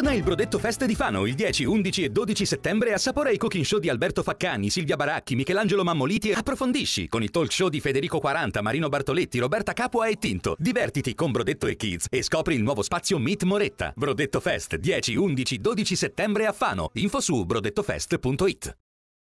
Torna il Brodetto Fest di Fano il 10, 11 e 12 settembre a sapore ai cooking show di Alberto Faccani, Silvia Baracchi, Michelangelo Mammoliti e approfondisci con il talk show di Federico 40, Marino Bartoletti, Roberta Capua e Tinto. Divertiti con Brodetto e Kids e scopri il nuovo spazio Meet Moretta. Brodetto Fest 10, 11, 12 settembre a Fano. Info su brodettofest.it.